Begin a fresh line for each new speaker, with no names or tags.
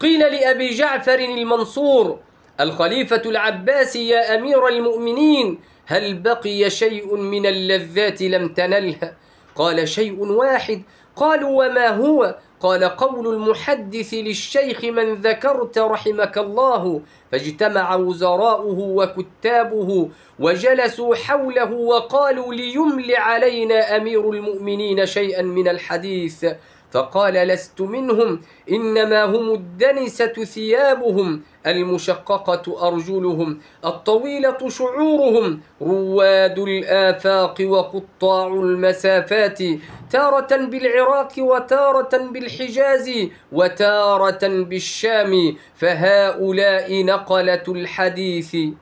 قيل لأبي جعفر المنصور الخليفة العباسي يا أمير المؤمنين هل بقي شيء من اللذات لم تنلها قال شيء واحد قالوا وما هو قال قول المحدث للشيخ من ذكرت رحمك الله فاجتمع وزراؤه وكتابه وجلسوا حوله وقالوا ليمل علينا امير المؤمنين شيئا من الحديث فقال لست منهم إنما هم الدنسة ثيابهم المشققة أرجلهم الطويلة شعورهم رواد الآفاق وقطاع المسافات تارة بالعراق وتارة بالحجاز وتارة بالشام فهؤلاء نقلة الحديث